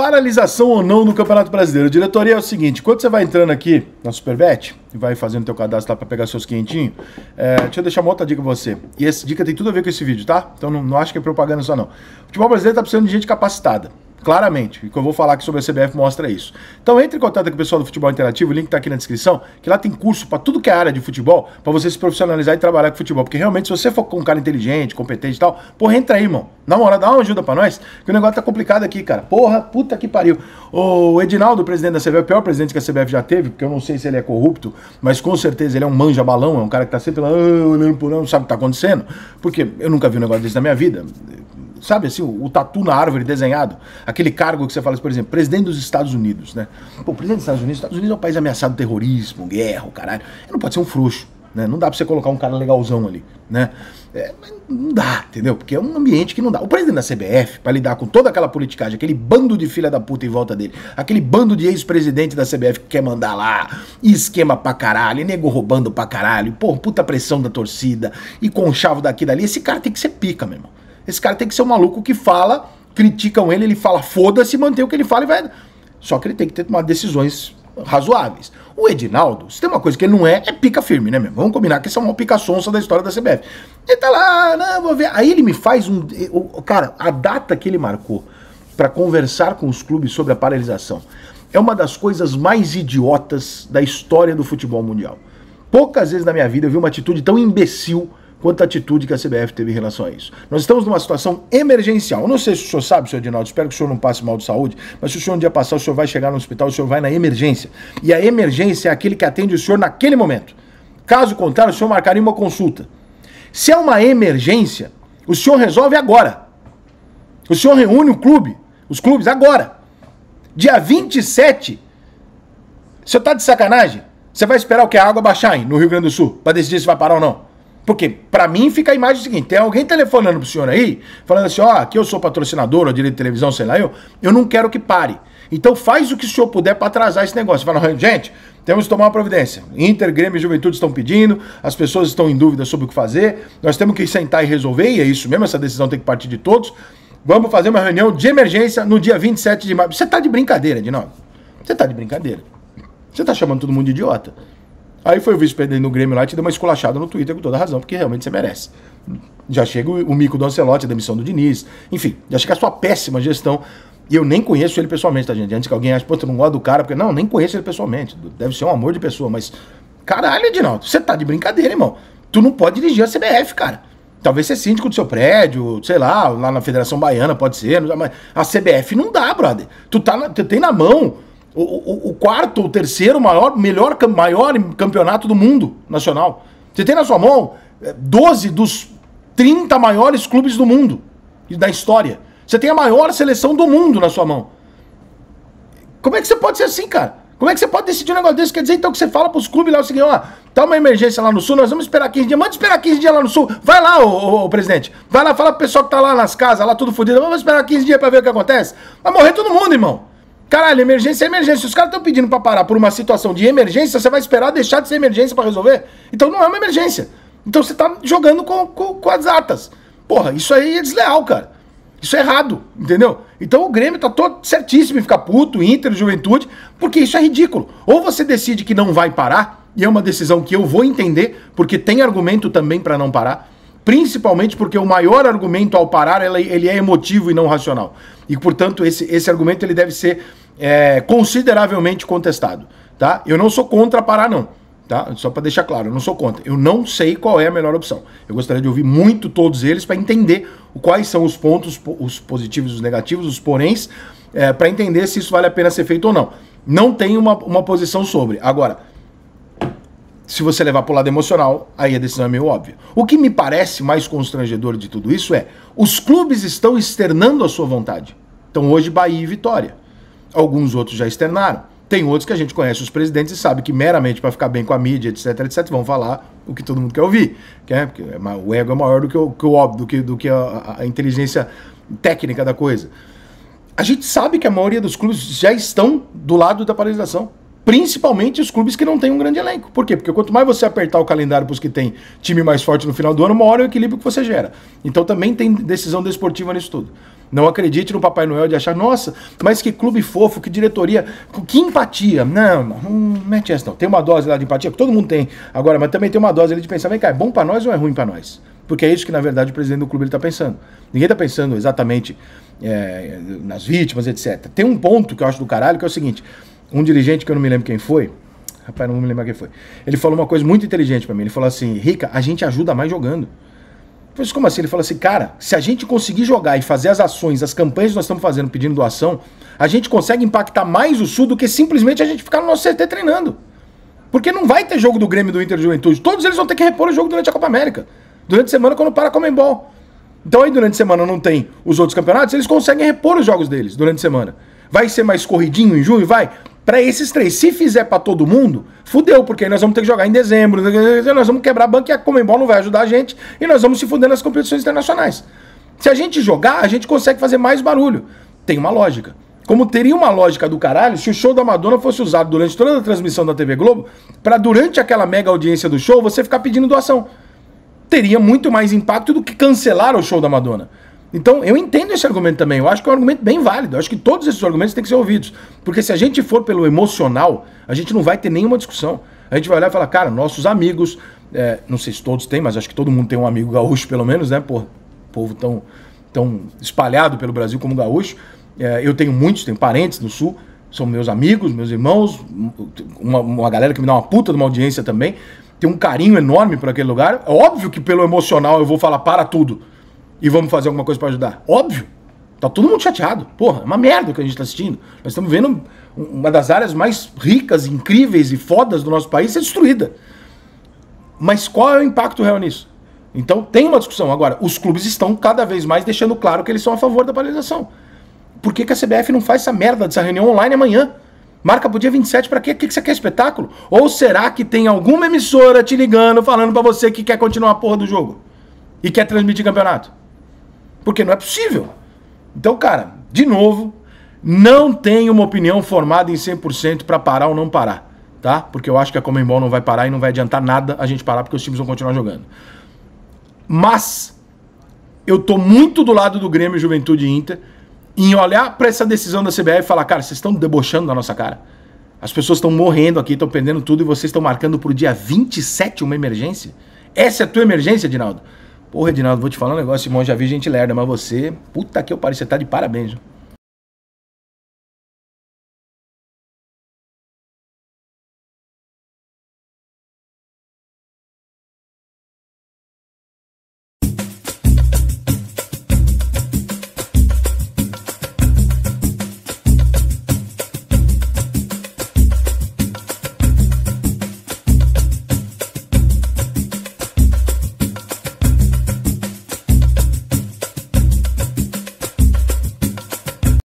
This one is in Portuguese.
paralisação ou não no Campeonato Brasileiro. A diretoria é o seguinte, quando você vai entrando aqui na Superbet e vai fazendo teu cadastro lá pra pegar seus quentinhos, é, eh, deixa eu deixar uma outra dica pra você. E essa dica tem tudo a ver com esse vídeo, tá? Então não, não acho que é propaganda só não. O futebol brasileiro tá precisando de gente capacitada. Claramente. O que eu vou falar aqui sobre a CBF mostra isso. Então entre em contato com o pessoal do Futebol Interativo, o link está aqui na descrição, que lá tem curso para tudo que é área de futebol, para você se profissionalizar e trabalhar com futebol. Porque realmente, se você for com um cara inteligente, competente e tal, porra, entra aí, irmão. Na moral, dá uma ajuda para nós, que o negócio tá complicado aqui, cara. Porra, puta que pariu. O Edinaldo, presidente da CBF, é o pior presidente que a CBF já teve, porque eu não sei se ele é corrupto, mas com certeza ele é um manja-balão, é um cara que tá sempre lá, ah, olhando por não, sabe o que tá acontecendo. Porque eu nunca vi um negócio desse na minha vida sabe assim, o, o, tatu na árvore desenhado, aquele cargo que você fala, assim, por exemplo, presidente dos Estados Unidos, né? Pô, presidente dos Estados Unidos, Estados Unidos é um país ameaçado de terrorismo, guerra, caralho. Ele não pode ser um frouxo, né? Não dá pra você colocar um cara legalzão ali, né? É, não dá, entendeu? Porque é um ambiente que não dá. O presidente da CBF, para lidar com toda aquela politicagem, aquele bando de filha da puta em volta dele, aquele bando de ex-presidente da CBF que quer mandar lá, esquema pra caralho, nego roubando pra caralho, pô, puta pressão da torcida, e conchavo daqui dali, esse cara tem que ser pica, meu irmão. Esse cara tem que ser um maluco que fala, criticam ele, ele fala foda-se, mantém o que ele fala e vai. Só que ele tem que ter tomado decisões razoáveis. O Edinaldo, se tem uma coisa que ele não é, é pica firme, né, meu? Vamos combinar que essa é uma pica sonsa da história da CBF. Ele tá lá, ah, não, vou ver. Aí ele me faz um. Cara, a data que ele marcou para conversar com os clubes sobre a paralisação é uma das coisas mais idiotas da história do futebol mundial. Poucas vezes na minha vida eu vi uma atitude tão imbecil quanto atitude que a CBF teve em relação a isso. Nós estamos numa situação emergencial. Eu não sei se o senhor sabe, senhor Edinaldo, espero que o senhor não passe mal de saúde, mas se o senhor um dia passar, o senhor vai chegar no hospital, o senhor vai na emergência. E a emergência é aquele que atende o senhor naquele momento. Caso contrário, o senhor marcaria uma consulta. Se é uma emergência, o senhor resolve agora. O senhor reúne o clube, os clubes agora. Dia 27. Você está de sacanagem? Você vai esperar o que a água baixar hein, no Rio Grande do Sul para decidir se vai parar ou não? Porque para mim fica a imagem seguinte: tem alguém telefonando pro senhor aí, falando assim, ó, oh, aqui eu sou patrocinador, ou direito de televisão, sei lá eu, eu não quero que pare. Então faz o que o senhor puder para atrasar esse negócio. Fala, gente, temos que tomar uma providência. Inter, Grêmio e Juventude estão pedindo, as pessoas estão em dúvida sobre o que fazer, nós temos que sentar e resolver, e é isso mesmo, essa decisão tem que partir de todos. Vamos fazer uma reunião de emergência no dia 27 de maio. Você tá de brincadeira, Dinaldo. Você tá de brincadeira. Você tá chamando todo mundo de idiota. Aí foi o vice perdendo no Grêmio lá e te deu uma esculachada no Twitter com toda razão, porque realmente você merece. Já chega o, o mico do Ancelotti, a demissão do Diniz, enfim, já chega a sua péssima gestão. E eu nem conheço ele pessoalmente, tá, gente? Antes que alguém ache, pô, você não gosta do cara, porque não, nem conheço ele pessoalmente. Deve ser um amor de pessoa, mas. Caralho, Edinaldo, você tá de brincadeira, irmão. Tu não pode dirigir a CBF, cara. Talvez seja síndico do seu prédio, sei lá, lá na Federação Baiana pode ser, mas a CBF não dá, brother. Tu, tá na, tu tem na mão o, o, o quarto, o terceiro maior, melhor, maior campeonato do mundo nacional. Você tem na sua mão 12 eh, dos 30 maiores clubes do mundo e da história. Você tem a maior seleção do mundo na sua mão. Como é que você pode ser assim, cara? Como é que você pode decidir um negócio desse? Quer dizer, então, que você fala pros clubes lá o seguinte, ó, tá uma emergência lá no sul, nós vamos esperar 15 dias, manda esperar 15 dias lá no sul. Vai lá, ô, ô, ô presidente. Vai lá, fala pro pessoal que tá lá nas casas, lá tudo fodido, vamos esperar 15 dias pra ver o que acontece. Vai morrer todo mundo, irmão. Caralho, emergência é emergência. Os caras estão pedindo para parar por uma situação de emergência, você vai esperar deixar de ser emergência para resolver? Então não é uma emergência. Então você tá jogando com, com, com, as atas. Porra, isso aí é desleal, cara. Isso é errado, entendeu? Então o Grêmio tá todo certíssimo em ficar puto, Inter, Juventude, porque isso é ridículo. Ou você decide que não vai parar, e é uma decisão que eu vou entender, porque tem argumento também para não parar principalmente porque o maior argumento ao parar ele é emotivo e não racional. E, portanto, esse, esse argumento ele deve ser é, consideravelmente contestado, tá? Eu não sou contra parar, não. Tá? Só para deixar claro, eu não sou contra. Eu não sei qual é a melhor opção. Eu gostaria de ouvir muito todos eles para entender quais são os pontos, os positivos, os negativos, os poréns, é, para entender se isso vale a pena ser feito ou não. Não tenho uma, uma posição sobre. Agora, se você levar para o lado emocional, aí a decisão é meio óbvia. O que me parece mais constrangedor de tudo isso é os clubes estão externando a sua vontade. Então hoje Bahia e Vitória. Alguns outros já externaram. Tem outros que a gente conhece os presidentes e sabe que meramente para ficar bem com a mídia, etc, etc, vão falar o que todo mundo quer ouvir. Quer? Porque é, é o ego é maior do que o, que o óbvio, do que, do que a, a inteligência técnica da coisa. A gente sabe que a maioria dos clubes já estão do lado da paralisação. Principalmente os clubes que não têm um grande elenco. Por quê? Porque quanto mais você apertar o calendário para os que têm time mais forte no final do ano, maior é o equilíbrio que você gera. Então também tem decisão desportiva nisso tudo. Não acredite no Papai Noel de achar, nossa, mas que clube fofo, que diretoria, que empatia. Não, não, não mete essa não. Tem uma dose lá de empatia, que todo mundo tem agora, mas também tem uma dose ali de pensar, vem cá, é bom para nós ou é ruim para nós? Porque é isso que, na verdade, o presidente do clube está pensando. Ninguém está pensando exatamente é, nas vítimas, etc. Tem um ponto que eu acho do caralho, que é o seguinte, um dirigente que eu não me lembro quem foi, rapaz, não vou me lembrar quem foi, ele falou uma coisa muito inteligente para mim, ele falou assim, Rica, a gente ajuda mais jogando. Pois como assim? Ele falou assim, cara, se a gente conseguir jogar e fazer as ações, as campanhas que nós estamos fazendo pedindo doação, a gente consegue impactar mais o Sul do que simplesmente a gente ficar no nosso CT treinando. Porque não vai ter jogo do Grêmio do Inter de Juventude. Todos eles vão ter que repor o jogo durante a Copa América. Durante a semana, quando para a Comembol. Então aí durante a semana não tem os outros campeonatos, eles conseguem repor os jogos deles durante a semana. Vai ser mais corridinho em junho? Vai para esses três. Se fizer para todo mundo, fudeu, porque aí nós vamos ter que jogar em dezembro, nós vamos quebrar a banca e a Comembol não vai ajudar a gente e nós vamos se fuder nas competições internacionais. Se a gente jogar, a gente consegue fazer mais barulho. Tem uma lógica. Como teria uma lógica do caralho se o show da Madonna fosse usado durante toda a transmissão da TV Globo para durante aquela mega audiência do show você ficar pedindo doação. Teria muito mais impacto do que cancelar o show da Madonna. Então, eu entendo esse argumento também. Eu acho que é um argumento bem válido. Eu acho que todos esses argumentos têm que ser ouvidos. Porque se a gente for pelo emocional, a gente não vai ter nenhuma discussão. A gente vai olhar e falar, cara, nossos amigos, é, não sei se todos têm, mas acho que todo mundo tem um amigo gaúcho, pelo menos, né? Pô, povo tão, tão espalhado pelo Brasil como gaúcho. É, eu tenho muitos, tenho parentes no Sul, são meus amigos, meus irmãos, uma, uma galera que me dá uma puta de uma audiência também. Tem um carinho enorme por aquele lugar. É óbvio que pelo emocional eu vou falar para tudo e vamos fazer alguma coisa para ajudar? Óbvio. Tá todo mundo chateado. Porra, é uma merda o que a gente tá assistindo. Nós estamos vendo uma das áreas mais ricas, incríveis e fodas do nosso país ser destruída. Mas qual é o impacto real nisso? Então tem uma discussão. Agora, os clubes estão cada vez mais deixando claro que eles são a favor da paralisação. Por que, que a CBF não faz essa merda dessa reunião online amanhã? Marca pro dia 27 para quê? O que, que você quer espetáculo? Ou será que tem alguma emissora te ligando, falando para você que quer continuar a porra do jogo? E quer transmitir campeonato? Porque não é possível. Então, cara, de novo, não tenho uma opinião formada em 100% para parar ou não parar, tá? Porque eu acho que a Comembol não vai parar e não vai adiantar nada a gente parar porque os times vão continuar jogando. Mas eu tô muito do lado do Grêmio, Juventude Inter em olhar para essa decisão da CBF e falar, cara, vocês estão debochando da nossa cara. As pessoas estão morrendo aqui, estão perdendo tudo e vocês estão marcando para o dia 27 uma emergência? Essa é a tua emergência, Dinaldo? Pô, Redinaldo, vou te falar um negócio, irmão, já vi gente lerda, mas você, puta que eu pariu, você tá de parabéns.